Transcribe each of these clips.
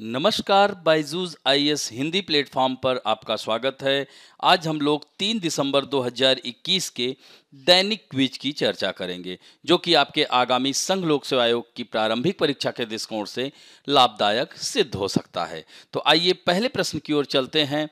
नमस्कार Byju's IAS Hindi platform पर आपका स्वागत है आज हम लोग 3 दिसंबर 2021 के दैनिक क्विज की चर्चा करेंगे जो कि आपके आगामी संघ लोक सेवा आयोग की प्रारंभिक परीक्षा के दृष्टिकोण से लाभदायक सिद्ध हो सकता है तो आइए पहले प्रश्न की ओर चलते हैं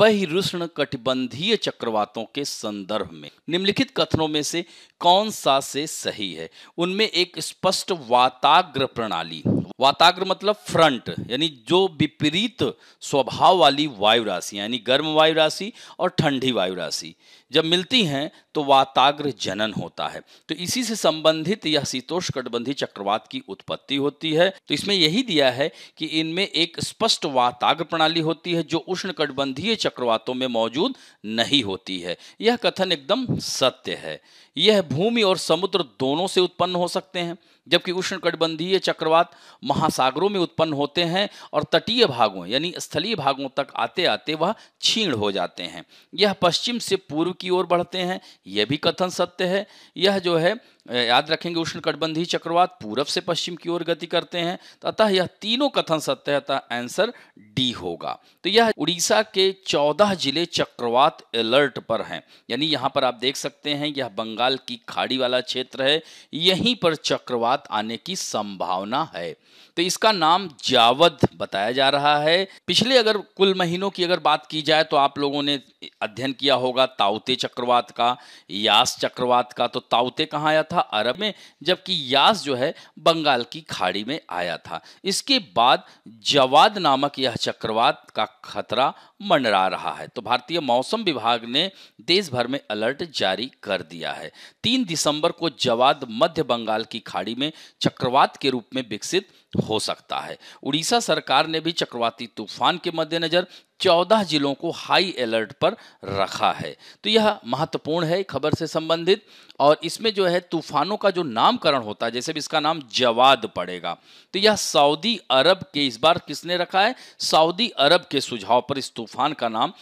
बहिरुष्ण कटिबंधीय चक्रवातों के संदर्भ में निम्नलिखित कथनों में से कौन सा से सही है उनमें एक स्पष्ट वाताग्र प्रणाली वाताग्र मतलब फ्रंट यानी जो विपरीत स्वभाव वाली वायु राशि यानी गर्म वायु राशि और ठंडी वायु राशि जब मिलती हैं तो वाताग्र जनन होता है तो इसी से संबंधित यह शीतोष कटबंधी चक्रवात की उत्पत्ति होती है तो इसमें यही दिया है कि इनमें एक स्पष्ट वाताग्र प्रणाली होती है जो उष्ण कटबंधीय चक्रवातों में मौजूद नहीं होती है यह कथन एकदम सत्य है यह भूमि और समुद्र दोनों से उत्पन्न हो सकते हैं जबकि उष्णकटिबंधीय चक्रवात महासागरों में उत्पन्न होते हैं और तटीय भागों यानी स्थलीय भागों तक आते आते वह क्षीण हो जाते हैं यह पश्चिम से पूर्व की ओर बढ़ते हैं यह भी कथन सत्य है यह जो है याद रखेंगे उष्णकटिबंधीय चक्रवात पूरब से पश्चिम की ओर गति करते हैं तो अतः यह तीनों कथन सत्य अतः आंसर डी होगा तो यह उड़ीसा के चौदह जिले चक्रवात अलर्ट पर हैं यानी यहां पर आप देख सकते हैं यह बंगाल की खाड़ी वाला क्षेत्र है यहीं पर चक्रवात आने की संभावना है तो इसका नाम जावद बताया जा रहा है पिछले अगर कुल महीनों की अगर बात की जाए तो आप लोगों ने अध्ययन किया होगा ताउते चक्रवात का यास चक्रवात का तो ताउते कहाँ आया था अरब में जबकि यास जो है बंगाल की खाड़ी में आया था इसके बाद जवाद नामक यह चक्रवात का खतरा मंडरा रहा है तो भारतीय मौसम विभाग ने देश भर में अलर्ट जारी कर दिया है तीन दिसंबर को जवाद मध्य बंगाल की खाड़ी में चक्रवात के रूप में विकसित हो सकता है उड़ीसा सरकार ने भी चक्रवाती तूफान के मद्देनजर 14 जिलों को हाई अलर्ट पर रखा है तो यह महत्वपूर्ण है खबर से संबंधित और इसमें जो है तूफानों का जो नामकरण होता है जैसे भी इसका नाम जवाद पड़ेगा तो यह सऊदी अरब के इस बार किसने रखा है सऊदी अरब के सुझाव पर इस तूफान का नाम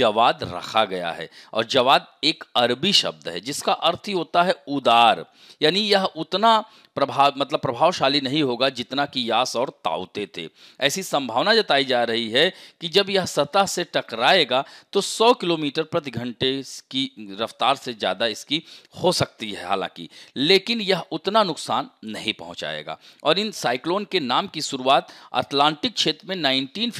जवाद रखा गया है और जवाद एक अरबी शब्द है जिसका अर्थ ही होता है उदार यानी यह उतना प्रभाव मतलब प्रभावशाली नहीं होगा जितना कि यास और ताउते थे ऐसी संभावना जताई जा रही है कि जब यह सतह से टकराएगा तो 100 किलोमीटर प्रति घंटे की रफ्तार से ज़्यादा इसकी हो सकती है हालांकि लेकिन यह उतना नुकसान नहीं पहुंचाएगा और इन साइक्लोन के नाम की शुरुआत अटलांटिक क्षेत्र में नाइनटीन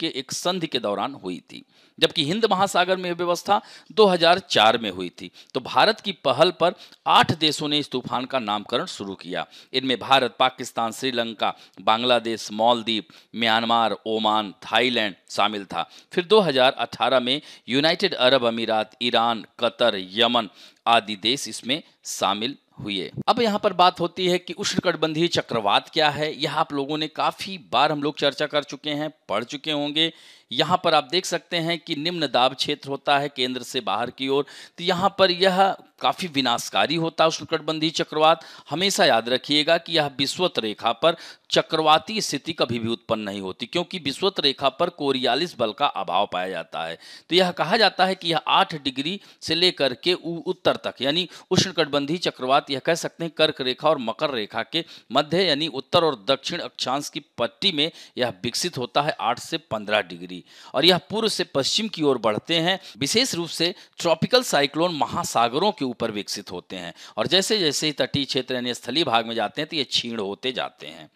के एक संधि के दौरान हुई थी जबकि हिंद महासागर में व्यवस्था 2004 में हुई थी तो भारत की पहल पर आठ देशों ने इस तूफान का नामकरण शुरू किया इनमें Bharat Pakistan Sri Lanka Bangladesh Maldives Myanmar Oman Thailand शामिल था फिर 2018 में यूनाइटेड अरब अमीरात ईरान कतर यमन आदि देश इसमें शामिल हुए अब यहाँ पर बात होती है कि उष्णकटबंधीय चक्रवात क्या है यह आप लोगों ने काफी बार हम लोग चर्चा कर चुके हैं पढ़ चुके होंगे यहाँ पर आप देख सकते हैं कि निम्न दाब क्षेत्र होता है केंद्र से बाहर की ओर तो यहाँ पर यह काफ़ी विनाशकारी होता है उष्णकटबंधीय चक्रवात हमेशा याद रखिएगा कि यह विश्वत रेखा पर चक्रवाती स्थिति कभी भी उत्पन्न नहीं होती क्योंकि विश्वत रेखा पर कोरियालिस बल का अभाव पाया जाता है तो यह कहा जाता है कि यह आठ डिग्री से लेकर के उत्तर तक यानी उष्णकटबंधी चक्रवात यह कह सकते हैं कर्क रेखा और मकर रेखा के मध्य यानी उत्तर और दक्षिण अक्षांश की पट्टी में यह विकसित होता है आठ से पंद्रह डिग्री और यह पूर्व से पश्चिम की ओर बढ़ते हैं विशेष रूप से ट्रॉपिकल साइक्लोन महासागरों के ऊपर विकसित होते हैं और जैसे जैसे ही तटीय क्षेत्र यानी स्थलीय भाग में जाते हैं तो ये क्षीण होते जाते हैं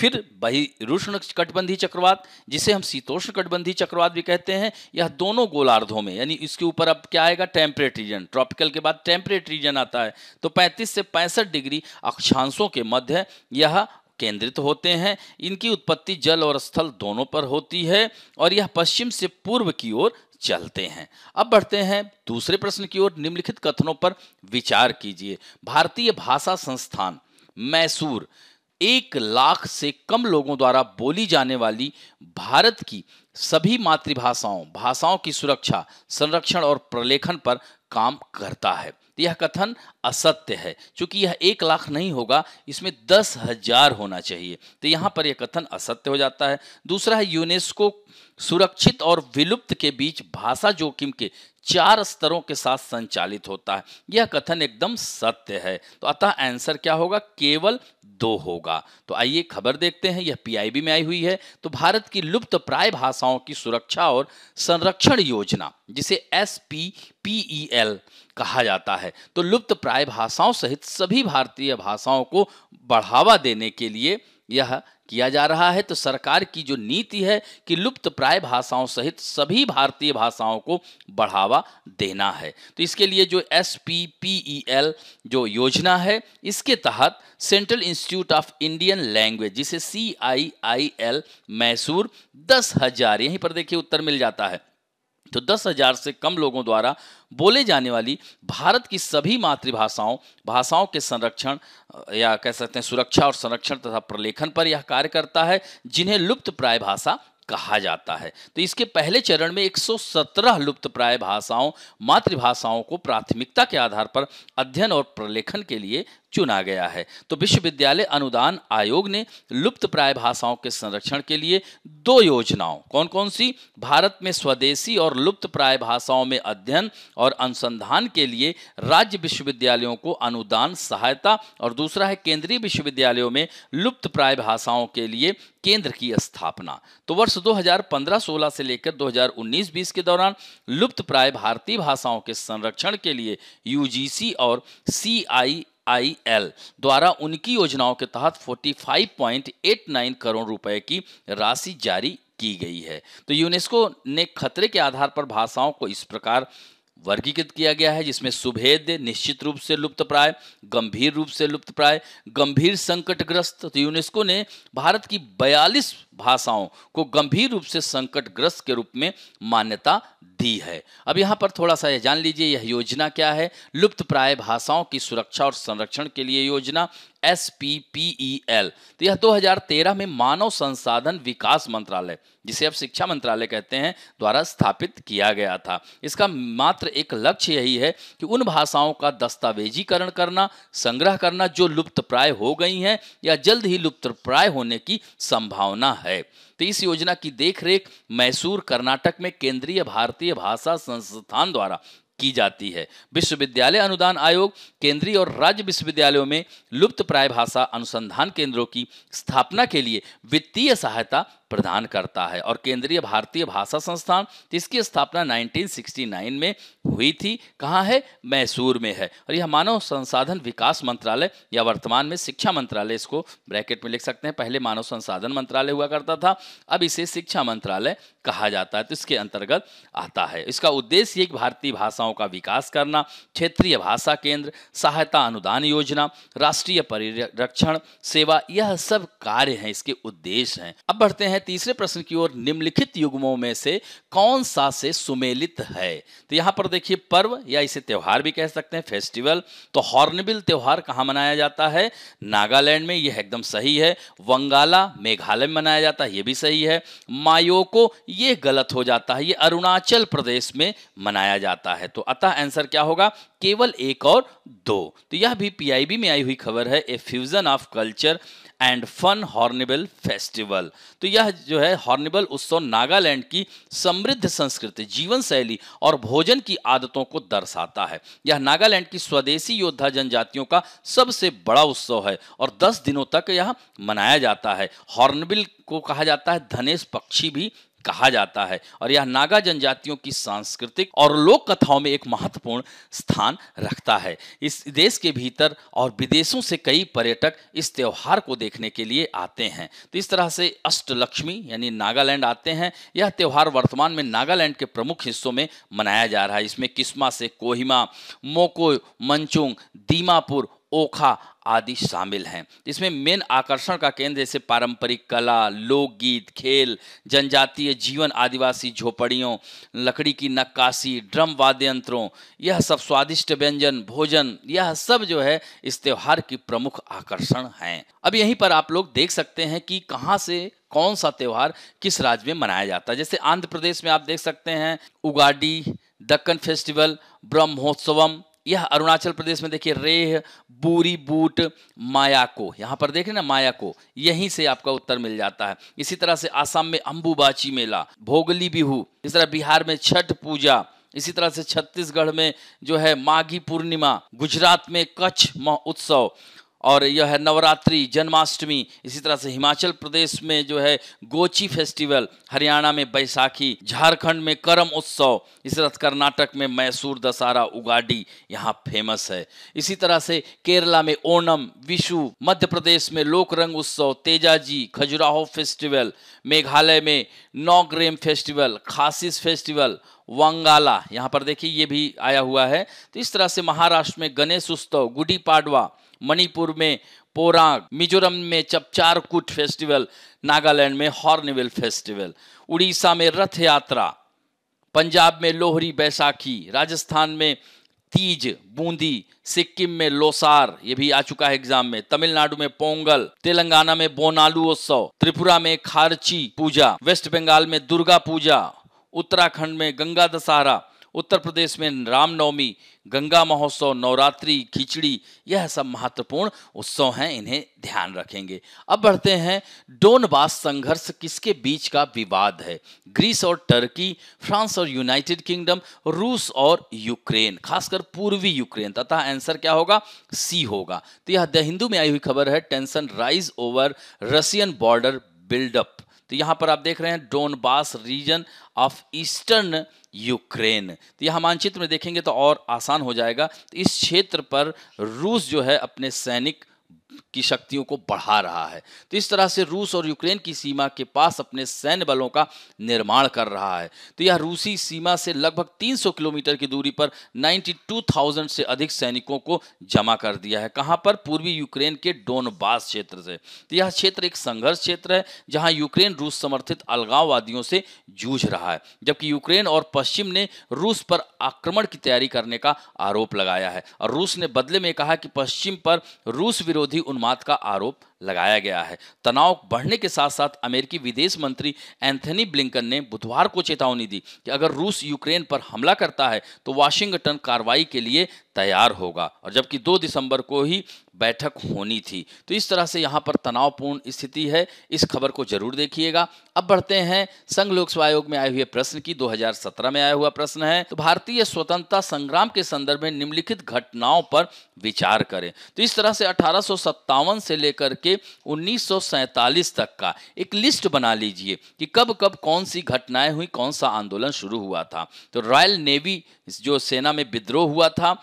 फिर बहिरुष्ण कटबंधी चक्रवात जिसे हम शीतोष्ण कटबंधी चक्रवात भी कहते हैं यह दोनों गोलार्धों में यानी इसके ऊपर अब क्या आएगा टेम्परेट रीजन ट्रॉपिकल के बाद टेम्परेट रीजन आता है तो 35 से पैंसठ डिग्री अक्षांशों के मध्य यह केंद्रित होते हैं इनकी उत्पत्ति जल और स्थल दोनों पर होती है और यह पश्चिम से पूर्व की ओर चलते हैं अब बढ़ते हैं दूसरे प्रश्न की ओर निम्नलिखित कथनों पर विचार कीजिए भारतीय भाषा संस्थान मैसूर एक लाख से कम लोगों द्वारा बोली जाने वाली भारत की सभी मातृभाषाओं भाषाओं की सुरक्षा संरक्षण और प्रलेखन पर काम करता है तो यह कथन असत्य है क्योंकि यह एक लाख नहीं होगा इसमें दस हजार होना चाहिए तो यहाँ पर यह कथन असत्य हो जाता है दूसरा है यूनेस्को सुरक्षित और विलुप्त के बीच भाषा जोखिम के चार स्तरों के साथ संचालित होता है यह कथन एकदम सत्य है तो अतः आंसर क्या होगा केवल दो होगा तो आइए खबर देखते हैं यह पीआईबी में आई हुई है तो भारत की लुप्त प्राय भाषाओं की सुरक्षा और संरक्षण योजना जिसे S P P E L कहा जाता है तो लुप्त प्राय भाषाओं सहित सभी भारतीय भाषाओं को बढ़ावा देने के लिए यह किया जा रहा है तो सरकार की जो नीति है कि लुप्त प्राय भाषाओं सहित सभी भारतीय भाषाओं को बढ़ावा देना है तो इसके लिए जो S P P E L जो योजना है इसके तहत central institute of Indian language जिसे C I I L Mysore दस हजार यहीं पर देखिए उत्तर मिल जाता है तो दस हजार से कम लोगों द्वारा बोले जाने वाली भारत की सभी मातृभाषाओं भाषाओं के संरक्षण या कह सकते हैं सुरक्षा और संरक्षण तथा प्रलेखन पर यह कार्य करता है जिन्हें लुप्त प्राय भाषा कहा जाता है तो इसके पहले चरण में 117 लुप्त प्राय भाषाओं मातृभाषाओं को प्राथमिकता के आधार पर अध्ययन और प्रलेखन के लिए चुना गया है तो विश्वविद्यालय अनुदान आयोग ने लुप्त प्राय भाषाओं के संरक्षण के लिए दो योजनाओं कौन कौन सी भारत में स्वदेशी और लुप्त प्राय भाषाओं में अध्ययन और अनुसंधान के लिए राज्य विश्वविद्यालयों को अनुदान सहायता और दूसरा है केंद्रीय विश्वविद्यालयों में लुप्त प्राय भाषाओं के लिए केंद्र की स्थापना तो वर्ष 2015-16 से लेकर 2019-20 के दौरान लुप्त प्राय भारतीय भाषाओं के संरक्षण के लिए यूजीसी और सी एल द्वारा उनकी योजनाओं के तहत 45.89 करोड़ रुपए की राशि जारी की गई है तो यूनेस्को ने खतरे के आधार पर भाषाओं को इस प्रकार वर्गीकृत किया गया है जिसमें सुभेद निश्चित रूप से लुप्त प्राय गंभीर रूप से लुप्त प्राय गंभीर संकटग्रस्त तो यूनेस्को ने भारत की 42 भाषाओं को गंभीर रूप से संकटग्रस्त के रूप में मान्यता दी है अब यहाँ पर थोड़ा सा यह जान लीजिए यह योजना क्या है लुप्त प्राय भाषाओं की सुरक्षा और संरक्षण के लिए योजना S P P E L तो यह 2013 में मानव संसाधन विकास मंत्रालय जिसे अब शिक्षा मंत्रालय कहते हैं द्वारा स्थापित किया गया था इसका मात्र एक लक्ष्य यही है कि उन भाषाओं का दस्तावेजीकरण करना संग्रह करना जो लुप्त प्राय हो गई हैं या जल्द ही लुप्त प्राय होने की संभावना है तो इस योजना की देखरेख मैसूर कर्नाटक में केंद्रीय भारतीय भाषा संस्थान द्वारा की जाती है विश्वविद्यालय अनुदान आयोग केंद्रीय और राज्य विश्वविद्यालयों में लुप्त प्राय भाषा अनुसंधान केंद्रों की स्थापना के लिए वित्तीय सहायता प्रदान करता है और केंद्रीय भारतीय भाषा संस्थान जिसकी स्थापना 1969 में हुई थी कहाँ है मैसूर में है और यह मानव संसाधन विकास मंत्रालय या वर्तमान में शिक्षा मंत्रालय इसको ब्रैकेट में लिख सकते हैं पहले मानव संसाधन मंत्रालय हुआ करता था अब इसे शिक्षा मंत्रालय कहा जाता है तो इसके अंतर्गत आता है इसका उद्देश्य एक भारतीय भाषाओं का विकास करना क्षेत्रीय भाषा केंद्र सहायता अनुदान योजना राष्ट्रीय परिरक्षण सेवा यह सब कार्य हैं इसके उद्देश्य हैं अब बढ़ते हैं हैं तीसरे प्रश्न की ओर निम्नलिखित युग्मों में से कौन सा से सुमेलित है तो यहां पर देखिए पर्व या इसे त्यौहार भी कह सकते हैं फेस्टिवल तो हॉर्नबिल त्यौहार कहां मनाया जाता है नागालैंड में यह एकदम सही है वंगाला मेघालय में मनाया जाता है यह भी सही है मायोको यह गलत हो जाता है यह अरुणाचल प्रदेश में मनाया जाता है तो अतः आंसर क्या होगा केवल एक और दो तो यह भी पीआईबी में आई हुई खबर है a fusion of culture and fun Hornbill festival तो यह जो है हॉर्निबल उत्सव नागालैंड की समृद्ध संस्कृति जीवन शैली और भोजन की आदतों को दर्शाता है यह नागालैंड की स्वदेशी योद्धा जनजातियों का सबसे बड़ा उत्सव है और दस दिनों तक यह मनाया जाता है हॉर्नबिल को कहा जाता है धनेश पक्षी भी कहा जाता है और यह नागा जनजातियों की सांस्कृतिक और लोक कथाओं में एक महत्वपूर्ण स्थान रखता है इस देश के भीतर और विदेशों से कई पर्यटक इस त्यौहार को देखने के लिए आते हैं तो इस तरह से अष्टलक्ष्मी यानी नागालैंड आते हैं यह त्यौहार वर्तमान में नागालैंड के प्रमुख हिस्सों में मनाया जा रहा है इसमें किस्मा से कोहिमा मोको मंचुंग दीमापुर ओखा आदि शामिल हैं इसमें मेन आकर्षण का केंद्र जैसे पारंपरिक कला लोकगीत खेल जनजातीय जीवन आदिवासी झोपड़ियों लकड़ी की नक्काशी ड्रम वाद्य यंत्रों यह सब स्वादिष्ट व्यंजन भोजन यह सब जो है इस त्यौहार की प्रमुख आकर्षण हैं अब यहीं पर आप लोग देख सकते हैं कि कहाँ से कौन सा त्यौहार किस राज्य में मनाया जाता है जैसे आंध्र प्रदेश में आप देख सकते हैं उगाडी दक्कन फेस्टिवल ब्रह्मोत्सवम यह अरुणाचल प्रदेश में देखिए रेह बूरी बूट मायाको यहाँ पर देखें ना ना मायाको यहीं से आपका उत्तर मिल जाता है इसी तरह से आसाम में अंबुबाची मेला भोगली बिहू इस तरह बिहार में छठ पूजा इसी तरह से छत्तीसगढ़ में जो है माघी पूर्णिमा गुजरात में कच्छ महोत्सव और यह है नवरात्रि जन्माष्टमी इसी तरह से हिमाचल प्रदेश में जो है गोची फेस्टिवल हरियाणा में बैसाखी झारखंड में करम उत्सव इसी तरह कर्नाटक में मैसूर दशहरा उगाडी यहाँ फेमस है इसी तरह से केरला में ओणम विशु मध्य प्रदेश में लोक रंग उत्सव तेजाजी खजुराहो फेस्टिवल मेघालय में नौग्रेम फेस्टिवल खासिस फेस्टिवल वंगाला यहाँ पर देखिए ये भी आया हुआ है तो इस तरह से महाराष्ट्र में गणेश उत्सव गुडी पाडवा मणिपुर में पोराग मिजोरम में चपचारकूट फेस्टिवल नागालैंड में हॉर्नबिल फेस्टिवल उड़ीसा में रथ यात्रा पंजाब में लोहरी बैसाखी राजस्थान में तीज बूंदी सिक्किम में लोसार ये भी आ चुका है एग्जाम में तमिलनाडु में पोंगल तेलंगाना में बोनालू उत्सव त्रिपुरा में खारची पूजा वेस्ट बंगाल में दुर्गा पूजा उत्तराखंड में गंगा दशहरा उत्तर प्रदेश में रामनवमी गंगा महोत्सव नवरात्रि खिचड़ी यह सब महत्वपूर्ण उत्सव हैं इन्हें ध्यान रखेंगे अब बढ़ते हैं डोनबास संघर्ष किसके बीच का विवाद है ग्रीस और टर्की फ्रांस और यूनाइटेड किंगडम रूस और यूक्रेन खासकर पूर्वी यूक्रेन तथा आंसर क्या होगा सी होगा तो यह द हिंदू में आई हुई खबर है tension rise over Russian border buildup तो यहाँ पर आप देख रहे हैं Donbas region of eastern Ukraine तो यह मानचित्र में देखेंगे तो और आसान हो जाएगा तो इस क्षेत्र पर रूस जो है अपने सैनिक की शक्तियों को बढ़ा रहा है तो इस तरह से रूस और यूक्रेन की सीमा के पास अपने सैन्य बलों का निर्माण कर रहा है तो यह रूसी सीमा से लगभग 300 किलोमीटर की दूरी पर 92,000 से अधिक सैनिकों को जमा कर दिया है कहां पर पूर्वी यूक्रेन के डोनबास क्षेत्र से तो यह क्षेत्र एक संघर्ष क्षेत्र है जहां यूक्रेन रूस समर्थित अलगाववादियों से जूझ रहा है जबकि यूक्रेन और पश्चिम ने रूस पर आक्रमण की तैयारी करने का आरोप लगाया है और रूस ने बदले में कहा कि पश्चिम पर रूस विरोधी उन्माद का आरोप लगाया गया है तनाव बढ़ने के साथ साथ अमेरिकी विदेश मंत्री एंथनी ब्लिंकन ने बुधवार को चेतावनी दी कि अगर रूस यूक्रेन पर हमला करता है तो वाशिंगटन कार्रवाई के लिए तैयार होगा और जबकि 2 दिसंबर को ही बैठक होनी थी तो इस तरह से यहाँ पर तनावपूर्ण स्थिति है इस खबर को जरूर देखिएगा अब बढ़ते हैं संघ लोक सेवा आयोग में आए हुए प्रश्न की 2017 में आया हुआ प्रश्न है तो भारतीय स्वतंत्रता संग्राम के संदर्भ में निम्नलिखित घटनाओं पर विचार करें तो इस तरह से अठारह से लेकर के 1947 तक का एक लिस्ट बना लीजिए कि कब कब कौन सी घटनाएं हुई कौन सा आंदोलन शुरू हुआ था तो रॉयल नेवी जो सेना में विद्रोह हुआ था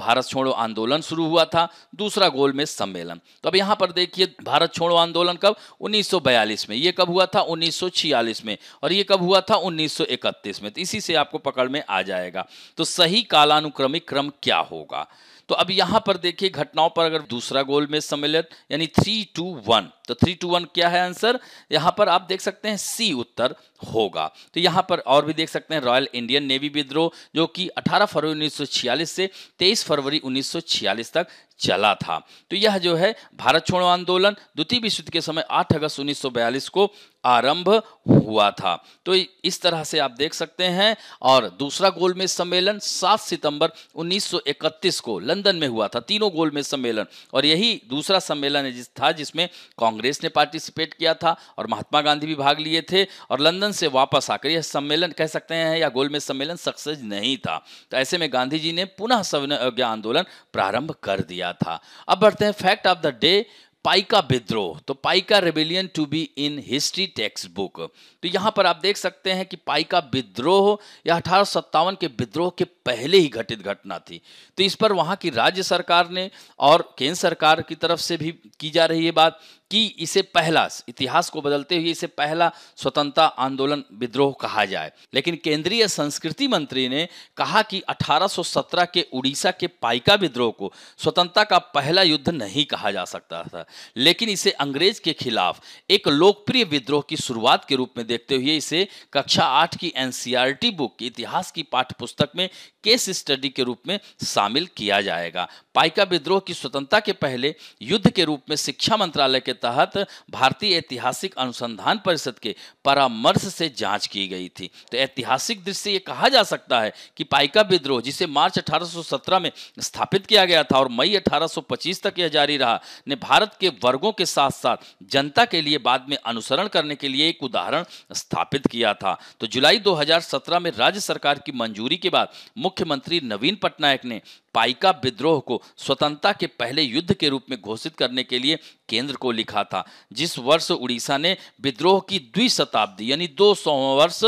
भारत छोड़ो आंदोलन शुरू हुआ था दूसरा गोल में सम्मेलन तो अब यहां पर देखिए भारत छोड़ो आंदोलन कब 1942 में यह कब हुआ था 1946 में और यह कब हुआ था 1931 में तो इसी से आपको पकड़ में आ जाएगा तो सही कालानुक्रमिक क्रम क्या होगा तो अब यहां पर देखिए घटनाओं पर अगर दूसरा गोल में सम्मिलित यानी थ्री टू वन तो थ्री टू वन क्या है आंसर यहां पर आप देख सकते हैं सी उत्तर होगा तो यहां पर और भी देख सकते हैं रॉयल इंडियन नेवी विद्रोह जो कि 18 फरवरी 1946 से 23 फरवरी 1946 तक चला था तो यह जो है भारत छोड़ो आंदोलन द्वितीय विश्व युद्ध के समय 8 अगस्त 1942 को आरंभ हुआ था तो इस तरह से आप देख सकते हैं और दूसरा गोलमेज सम्मेलन 7 सितंबर 1931 को लंदन में हुआ था तीनों गोलमेज सम्मेलन और यही दूसरा सम्मेलन है जिस था जिसमें कांग्रेस कांग्रेस ने पार्टिसिपेट किया था और महात्मा गांधी भी भाग लिए थे और लंदन से वापस आकर यह सम्मेलन कह सकते हैं या गोलमेज सम्मेलन सक्सेस नहीं था तो ऐसे में गांधी जी ने पुनः सविनय आंदोलन प्रारंभ कर दिया था अब बढ़ते हैं fact of the day Paika विद्रोह तो Paika rebellion to be in history textbook तो यहाँ पर आप देख सकते हैं कि पाइका विद्रोह या अठारह के विद्रोह के पहले ही घटित घटना थी तो इस पर वहाँ की राज्य सरकार ने और केंद्र सरकार की तरफ से भी की जा रही है बात कि इसे पहला इतिहास को बदलते हुए इसे पहला स्वतंत्रता आंदोलन विद्रोह कहा जाए लेकिन केंद्रीय संस्कृति मंत्री ने कहा कि 1817 के उड़ीसा के पाइका विद्रोह को स्वतंत्रता का पहला युद्ध नहीं कहा जा सकता था लेकिन इसे अंग्रेज के खिलाफ एक लोकप्रिय विद्रोह की शुरुआत के रूप में देखते हुए इसे कक्षा आठ की एन बुक की इतिहास की पुस्तक में केस स्टडी के रूप में शामिल किया जाएगा पाइका विद्रोह की स्वतंत्रता के पहले युद्ध के रूप में शिक्षा मंत्रालय के तहत भारतीय ऐतिहासिक अनुसंधान परिषद के परामर्श से जांच की गई थी तो ऐतिहासिक दृष्टि से ये कहा जा सकता है कि पाइका विद्रोह जिसे मार्च 1817 में स्थापित किया गया था और मई 1825 तक यह जारी रहा ने भारत के वर्गों के साथ साथ जनता के लिए बाद में अनुसरण करने के लिए एक उदाहरण स्थापित किया था तो जुलाई दो में राज्य सरकार की मंजूरी के बाद मुख्यमंत्री नवीन पटनायक ने पाइका विद्रोह को स्वतंत्रता के पहले युद्ध के रूप में घोषित करने के लिए केंद्र को लिखा था जिस वर्ष उड़ीसा ने विद्रोह की द्विशताब्दी यानी दो सौ वर्ष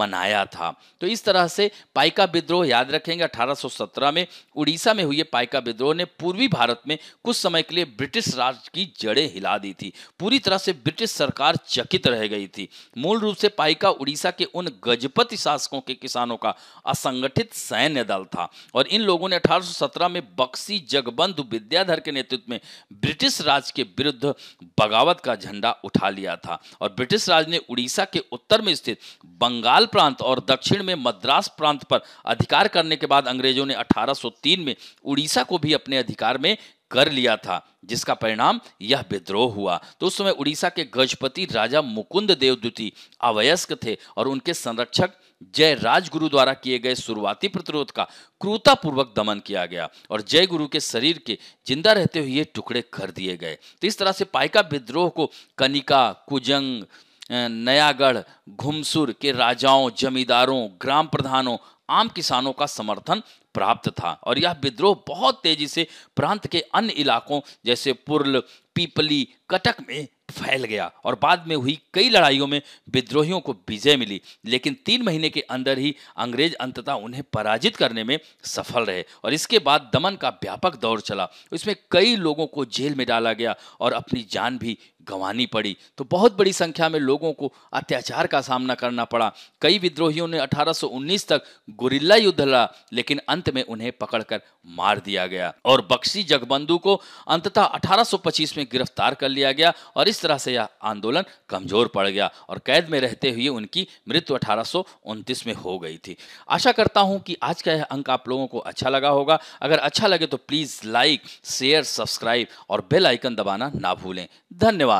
मनाया था तो इस तरह से पाइका विद्रोह याद रखेंगे 1817 में उड़ीसा में हुए पाइका विद्रोह ने पूर्वी भारत में कुछ समय के लिए ब्रिटिश राज की जड़ें हिला दी थी पूरी तरह से ब्रिटिश सरकार चकित रह गई थी मूल रूप से पाइका उड़ीसा के उन गजपति शासकों के किसानों का असंगठित सैन्य दल था और इन लोगों ने अठारह 1917 में बक्सी जगबंधु विद्याधर के नेतृत्व में ब्रिटिश राज के विरुद्ध बगावत का झंडा उठा लिया था और ब्रिटिश राज ने उड़ीसा के उत्तर में स्थित बंगाल प्रांत और दक्षिण में मद्रास प्रांत पर अधिकार करने के बाद अंग्रेजों ने 1803 में उड़ीसा को भी अपने अधिकार में कर लिया था जिसका परिणाम यह विद्रोह हुआ तो उस समय उड़ीसा के गजपति राजा मुकुंद देवदूती अवयस्क थे और उनके संरक्षक जय राजगुरु द्वारा किए गए शुरुआती प्रतिरोध का क्रूरतापूर्वक दमन किया गया और जय गुरु के शरीर के जिंदा रहते हुए ये टुकड़े कर दिए गए तो इस तरह से पाइका विद्रोह को कनिका कुजंग नयागढ़ घुमसुर के राजाओं जमींदारों ग्राम प्रधानों आम किसानों का समर्थन प्राप्त था और यह विद्रोह बहुत तेजी से प्रांत के अन्य इलाकों जैसे पुरल पीपली कटक में फैल गया और बाद में हुई कई लड़ाइयों में विद्रोहियों को विजय मिली लेकिन तीन महीने के अंदर ही अंग्रेज अंततः उन्हें पराजित करने में सफल रहे और इसके बाद दमन का व्यापक दौर चला इसमें कई लोगों को जेल में डाला गया और अपनी जान भी गंवानी पड़ी तो बहुत बड़ी संख्या में लोगों को अत्याचार का सामना करना पड़ा कई विद्रोहियों ने 1819 तक गुरिल्ला युद्ध लड़ा लेकिन अंत में उन्हें पकड़कर मार दिया गया और बक्सी जगबंधु को अंततः 1825 में गिरफ्तार कर लिया गया और इस तरह से यह आंदोलन कमजोर पड़ गया और कैद में रहते हुए उनकी मृत्यु अठारह में हो गई थी आशा करता हूं कि आज का यह अंक आप लोगों को अच्छा लगा होगा अगर अच्छा लगे तो प्लीज लाइक शेयर सब्सक्राइब और बेल आइकन दबाना ना भूलें धन्यवाद